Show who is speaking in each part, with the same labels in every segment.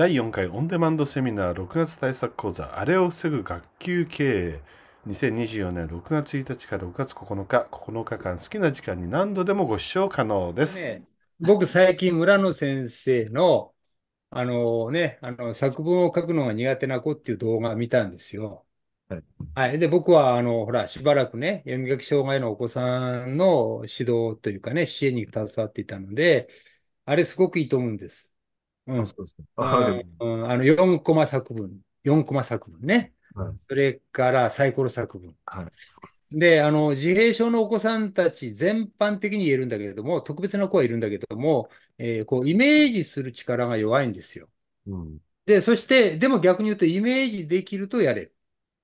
Speaker 1: 第4回オンデマンドセミナー6月対策講座あれを防ぐ学級経営2024年6月1日から6月9日9日間好きな時間に何度でもご視聴可能です、ね、僕最
Speaker 2: 近村野先生のあのね、あの作文を書くのが苦手な子っていう動画を見たんですよ。はい、はい、で僕はあのほらしばらくね読み書き障害のお子さんの指導というかね支援に携わっていたのであれすごくいいと思うんです。うん、そうあの4コマ作文、4コマ作文ね。はい、それからサイコロ作文。はい、で、あの、自閉症のお子さんたち全般的に言えるんだけれども、特別な子はいるんだけども、えー、こう、イメージする力が弱いんですよ。うん、で、そして、でも逆に言うと、イメージできるとやれる。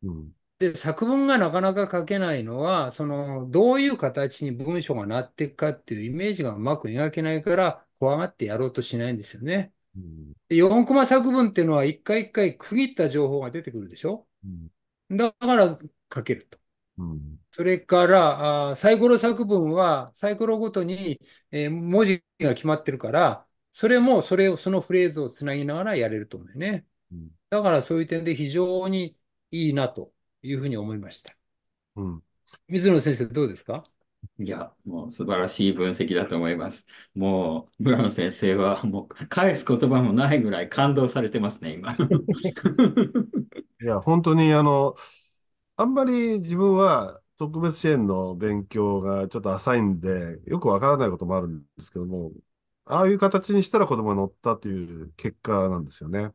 Speaker 2: うん、で、作文がなかなか書けないのは、その、どういう形に文章がなっていくかっていうイメージがうまく描けないから、怖がってやろうとしないんですよね。うん、4コマ作文っていうのは一回一回区切った情報が出てくるでしょ、うん、だから書けると。うん、それからあサイコロ作文はサイコロごとに、えー、文字が決まってるから、それもそれをそのフレーズをつなぎながらやれると思うよね。うん、だからそういう点で非常にいいなというふうに思いました。うん、水野先生どうですか
Speaker 3: いや、もう素晴らしい分析だと思います。もう、村野先生は、もう、返す言葉もないぐらい感動されてますね、今。い
Speaker 1: や、本当に、あの、あんまり自分は特別支援の勉強がちょっと浅いんで、よくわからないこともあるんですけども、ああいう形にしたら子供が乗ったという結果なんですよね。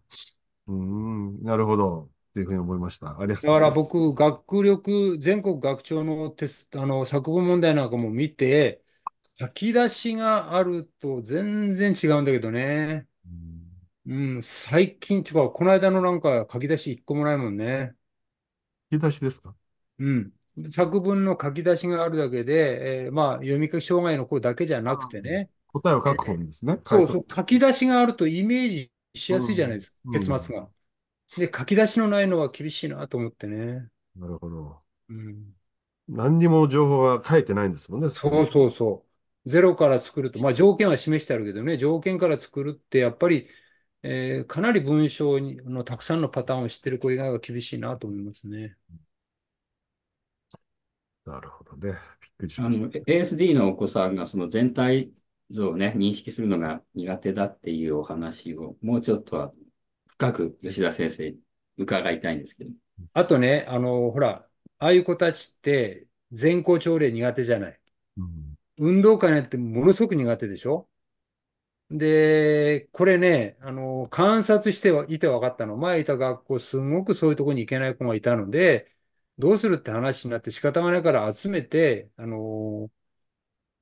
Speaker 1: うん、なるほど。っていうふうに思いました。ありがとうだござかいらます。
Speaker 2: 僕、学力、全国学長のテスト、あの、作文問題なんかも見て、書き出しがあると全然違うんだけどね。うんうん、最近、とか、この間のなんか書き出し一個もないもんね。書き出しですかうん。作文の書き出しがあるだけで、えーまあ、読み書き障害の子だけじゃなくてね、
Speaker 1: 答えを書く本ですね、そうそう、
Speaker 2: 書き出しがあるとイメージしやすいじゃないですか、う結末が。で、書き出しのないのは厳しいなと思ってね。
Speaker 1: なるほど。うん。何にも情
Speaker 2: 報が書いてないんですもんね、そそうそうそう。ゼロから作ると、まあ条件は示してあるけどね、条件から作るってやっぱり、えー、かなり文章のたくさんのパターンを知ってる子以外は厳しいなと思いますね。なるほ
Speaker 3: どね。びっくりしました。ASD のお子さんがその全体像をね、認識するのが苦手だっていうお話を、もうちょっとは深く吉田先生、伺いたいんですけど。
Speaker 2: あとね、あの、ほら、ああいう子たちって、全校朝礼苦手じゃない。うん、運動会なんてものすごく苦手でしょで、これね、あの、観察していて分かったの。前いた学校、すごくそういうとこに行けない子がいたので、どうするって話になって仕方がないから集めて、あの、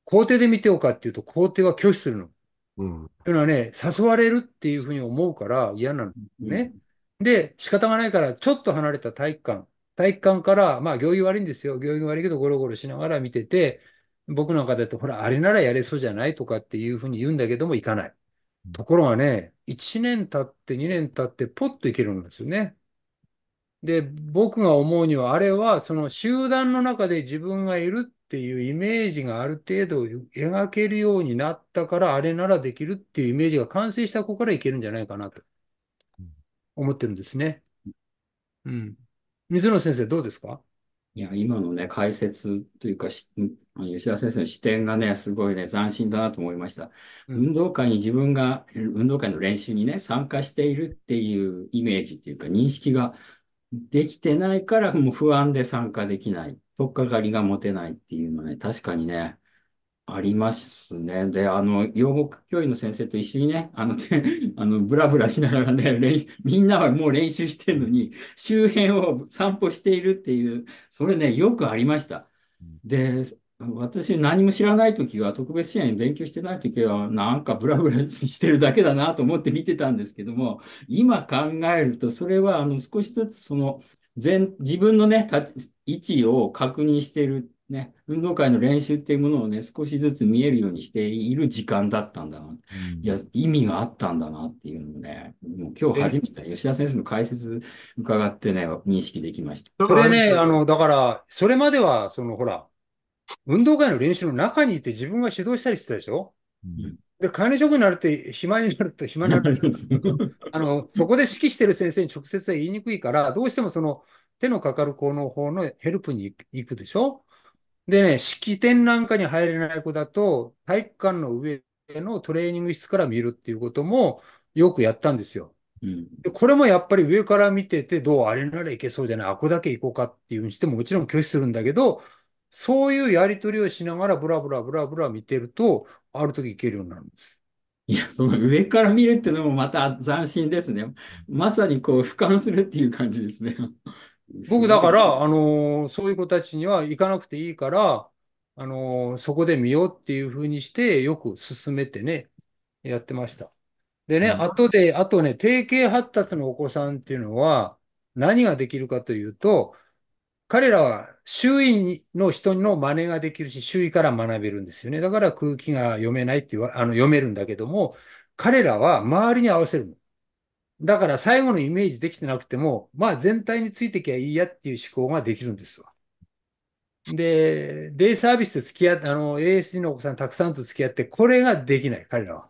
Speaker 2: 校庭で見ておかっていうと、校庭は拒否するの。うん、というのはね、誘われるっていうふうに思うから嫌なんですね。うん、で、仕方がないから、ちょっと離れた体育館、体育館から、まあ、行儀悪いんですよ。行儀悪いけど、ゴロゴロしながら見てて、僕なんかだと、ほら、あれならやれそうじゃないとかっていうふうに言うんだけども、行かない。ところがね、1年経って、2年経って、ポッと行けるんですよね。で、僕が思うには、あれはその集団の中で自分がいるっていうイメージがある程度描けるようになったから、あれならできるっていうイメージが完成した子からいけるんじゃないかなと思
Speaker 3: ってるんですね。うん。水野先生、どうですかいや、今のね、解説というか、吉田先生の視点がね、すごいね、斬新だなと思いました。うん、運動会に自分が、運動会の練習にね、参加しているっていうイメージっていうか、認識ができてないからもう不安で参加できない。とっかかりが持てないっていうのはね、確かにね、ありますね。で、あの、養護教員の先生と一緒にね、あの、あのブラブラしながらね、練習、みんなはもう練習してるのに、周辺を散歩しているっていう、それね、よくありました。で、私何も知らないときは、特別支援勉強してないときは、なんかブラブラしてるだけだなと思って見てたんですけども、今考えると、それはあの少しずつその全自分のね、位置を確認してる、ね、運動会の練習っていうものをね、少しずつ見えるようにしている時間だったんだな。いや、意味があったんだなっていうのをね、もう今日初めて吉田先生の解説伺ってね、認識できました。それね、
Speaker 2: あの、だから、それまでは、そのほら、運動会の練習の中にいて自分が指導したりしてたでしょ、うん、で、管理職になるって、暇になると暇になるんですけど、あの、そこで指揮してる先生に直接は言いにくいから、どうしてもその手のかかる子の方のヘルプに行くでしょでね、式典なんかに入れない子だと、体育館の上のトレーニング室から見るっていうこともよくやったんですよ。うん、でこれもやっぱり上から見てて、どうあれならいけそうじゃない、あこだけ行こうかっていうふうにしても、もちろん拒否するんだけど、そうい
Speaker 3: うやり取りをしながらブラブラブラブラ見てると、ある時いけるようになるんです。いや、その上から見るっていうのもまた斬新ですね。まさにこう、俯瞰するっていう感じですね。僕だから、あのー、そういう子たちには行かなくていいから、
Speaker 2: あのー、そこで見ようっていうふうにして、よく進めてね、やってました。でね、うん、後で、あとね、定型発達のお子さんっていうのは、何ができるかというと、彼らは周囲の人の真似ができるし、周囲から学べるんですよね。だから空気が読めないって言わ、あの、読めるんだけども、彼らは周りに合わせるの。だから最後のイメージできてなくても、まあ全体についてきゃいいやっていう思考ができるんですわ。で、デイサービスで付き合って、あの、ASD のお子さんたくさんと付き合って、これができない、彼らは。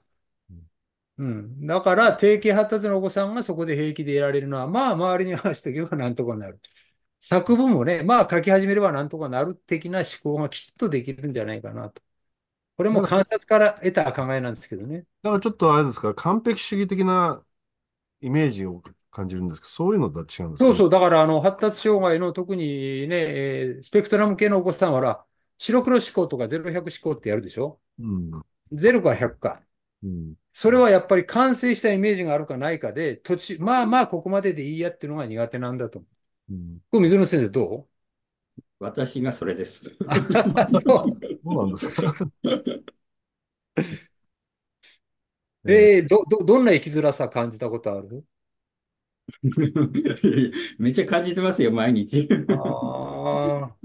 Speaker 2: うん。だから、定型発達のお子さんがそこで平気で得られるのは、まあ、周りに合わせておけばなんとかなる。作文もね、まあ書き始めればなんとかなる的な思考がきちっとできるんじゃないかなと。これも観察から得た考えなんですけどね。
Speaker 1: だからちょっとあれですか、完璧主義的なイメージを感じるんですけど、そういうのとは違うんですか、
Speaker 2: そうそう、だからあの発達障害の特にね、えー、スペクトラム系のお子さんは、白黒思考とか0100思考ってやるでしょ、うん、?0 か100か。うん、それはやっぱり完成したイメージがあるかないかで、途中、まあまあここまででいいやっていうのが苦手なんだと思う。うん、これ水野先生どう私がそれです。そうそうなんですか。えー、ど、ど、どんな生きづらさ感じたことある
Speaker 3: めっちゃ感じてますよ、毎日。
Speaker 2: ああ。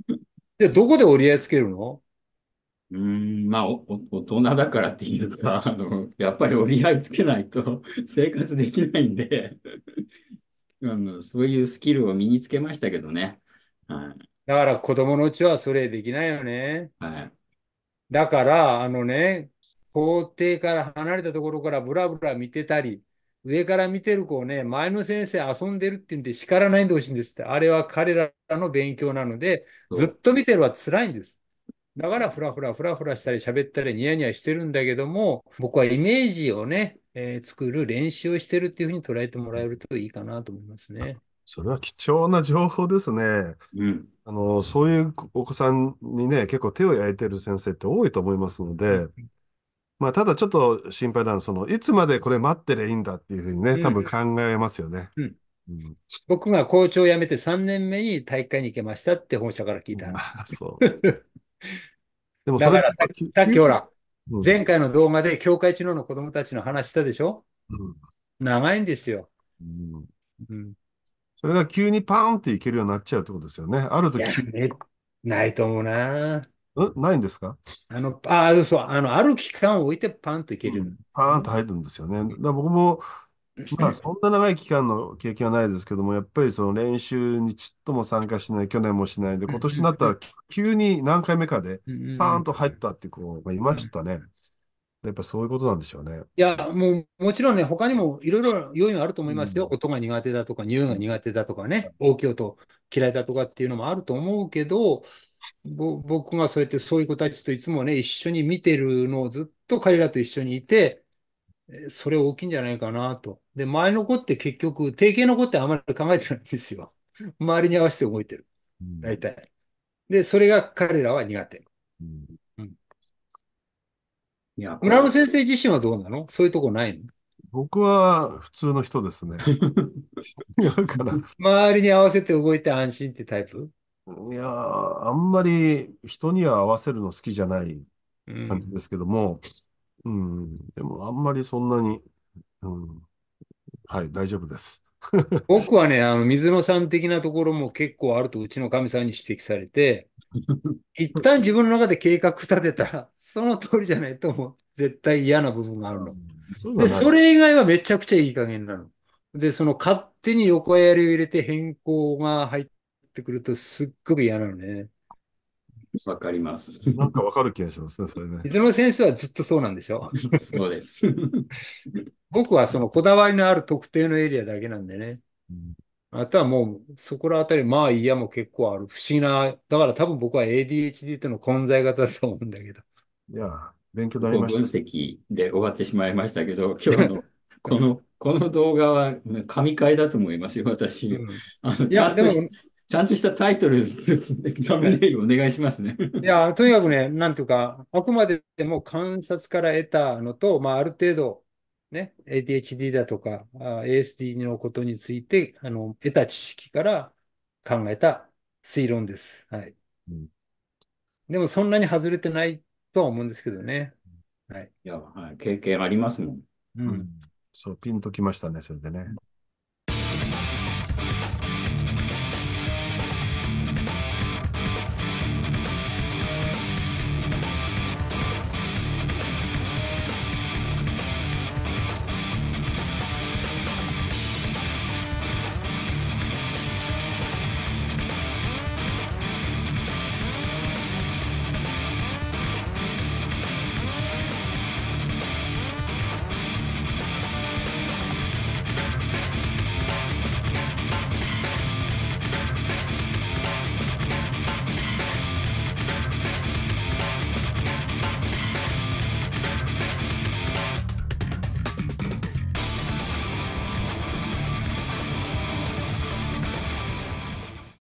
Speaker 3: で、どこで折り合いつけるのうん、まあおお、大人だからっていうか、あの、やっぱり折り合いつけないと生活できないんでうの、そういうスキルを身につけましたけどね。はい、だから子供のうちはそれできないよ
Speaker 2: ね。はい、だから、あのね、校庭から離れたところからぶらぶら見てたり、上から見てる子をね、前の先生遊んでるって言うんで叱らないでほしいんですって。あれは彼らの勉強なので、ずっと見てるは辛いんです。だから、フラフラフラフラしたり喋ったりニヤニヤしてるんだけども、僕はイメージをね、えー、作る練習をしてるっていうふうに捉えてもらえるといいかなと思いますね。
Speaker 1: それは貴重な情報ですね。うん、あのそういうお子さんにね、結構手を焼いてる先生って多いと思いますので、まあ、ただちょっと心配なのは、そのいつまでこれ待ってりゃいいんだっていうふうにね、多分考えますよね。うんうんうん、僕が
Speaker 2: 校長を辞めて3年目に大会に行けましたって本社から聞いたん、あそう でもそれだからさっきほら、前回の動画で教会知能の子供たちの話したでしょ、うん、長いんですよ、う
Speaker 1: ん。それが急にパーンっていけるようになっちゃうってことですよね。ある時ないと思うな。ないんですかあの、あ、そう、あの、ある期間を置いてパンといける。パーンと入るんですよね。僕もまあ、そんな長い期間の経験はないですけども、やっぱりその練習にちっとも参加しない、去年もしないで、今年になったら急に何回目かで、パーンと入ったっていう子がいましたね。やっぱそういうことなんでしょうね。いや、
Speaker 2: もうもちろんね、他にもいろいろ要因あると思いますよ。音が苦手だとか、匂いが苦手だとかね、大きい音嫌いだとかっていうのもあると思うけど、僕がそうやってそういう子たちといつもね、一緒に見てるのをずっと彼らと一緒にいて、それ大きいんじゃないかなと。で、前の子って結局、定型の子ってあまり考えてないんですよ。周りに合わせて動いてる。大体。で、それが彼らは苦手。うんいや、村野先生自身はどうなのそういうとこないの僕は普通の人ですね。周りに合わせて動いて安心ってタイプ
Speaker 1: いやあんまり人には合わせるの好きじゃない感じですけども、うん。でも、あんまりそんなに、うん。はい、大丈夫です。僕はね、あの、水野
Speaker 2: さん的なところも結構あると、うちのかみさんに指摘されて、一旦自分の中で計画立てたら、その通りじゃないと、もう絶対嫌な部分があるの。そで、それ以外はめちゃくちゃいい加減なの。で、その勝手に横やりを入れて変更が入ってくるとすっごく嫌なのね。わかりま
Speaker 1: す。なんかわかる気がしますね、それね。水
Speaker 2: 先生はずっとそうなんでしょそうです。僕はそのこだわりのある特定のエリアだけなんでね。うんあとはもう、そこら辺り、まあ嫌も結構ある。不思議な、だから多分僕は ADHD との混在型だと思うんだけど。いや、勉強になりました。
Speaker 3: 分析で終わってしまいましたけど、今日の、この、この動画は神回だと思いますよ、私。うん、あのいや、でも、ちゃんとしたタイトルですね。ダムネイルお願いしますね。
Speaker 2: いや、とにかくね、なんとか、あくまでも観察から得たのと、まあ、ある程度、ね、ADHD だとか、ASD のことについて、あの、得た知識から考えた推論です。はい。うん、でも、そんなに外れてないとは思うんですけどね。
Speaker 3: はい。いや、はい、経
Speaker 1: 験ありますもん。うん。そう、ピンときましたね、それでね。